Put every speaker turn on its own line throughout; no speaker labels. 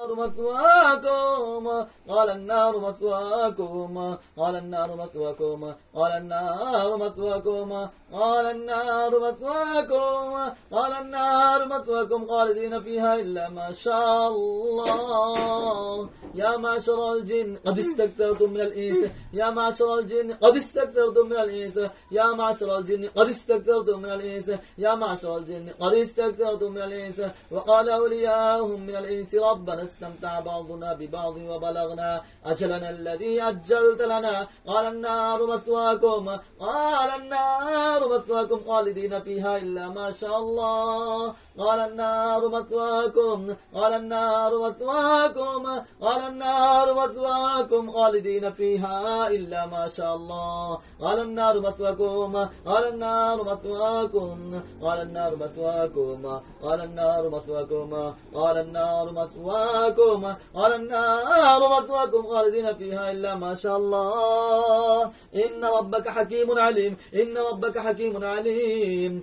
مثواكم قال النار مثواكم قال النار مثواكم قال النار مثواكم قال النار مثواكم قال النار مثواكم خالدين فيها إلا ما شاء الله يا معشر الجن قد استكثرتم من الإنس يا معشر الجن قد استكثرتم من الإنس يا معشر الجن قد استكثرتم من الإنس يا معشر الجن قد استكثرتم من الإنس وقال أولياءهم من الإنس ربنا استمتع بعضنا ببعض وبلغنا أجلنا الذي أجلت لنا قال النار مثواكم قال النار مثواكم خالدين فيها إلا ما شاء الله قال النار مثواكم قال النار مثواكم قال النار مثواكم خالدين فيها إلا ما شاء الله قال النار مثواكم قال النار مثواكم قال النار مثواكم قال النار مثواكم قال النار مثواكم معكم قال النار مثواكم خالدين فيها إلا ما شاء الله إن ربك حكيم عليم إن ربك حكيم عليم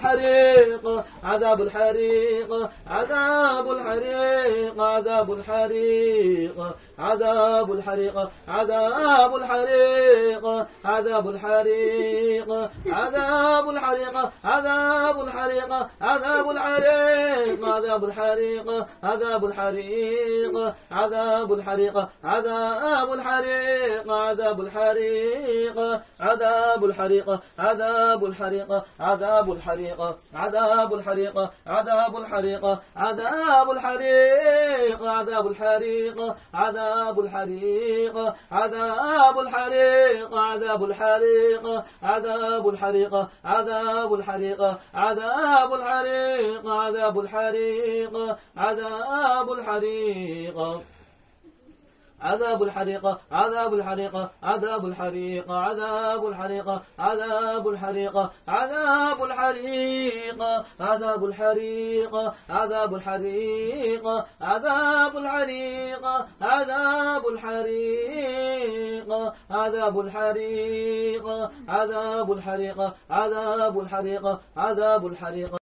الحريق عذاب الحريق عذاب الحريق عذاب الحريق عذاب الحريق عذاب الحريق عذاب الحريق عذاب الحريق عذاب الحريق عذاب الحريق عذاب الحريق عذاب الحريق عذاب الحريق عذاب الحريق عذاب الحريق عذاب الحريق عذاب الحريق عذاب الحريق الحريقة عذاب الحريقة عذاب الحريقة عذاب الحريقة عذاب الحريقة عذاب الحريقة عذاب الحريقة عذاب الحريقة عذاب الحريقة عذاب الحريقة عذاب الحريقة عذاب الحريقة عذاب الحريقة عذاب الحريقة عذاب الحريقة عذاب الحريقة عذاب الحريقة عذاب الحريقة عذاب الحريقة عذاب الحريقة عذاب الحريقة عذاب الحريقة عذاب الحريقة عذاب الحريقة عذاب الحريقة عذاب الحريقة عذاب الحريقة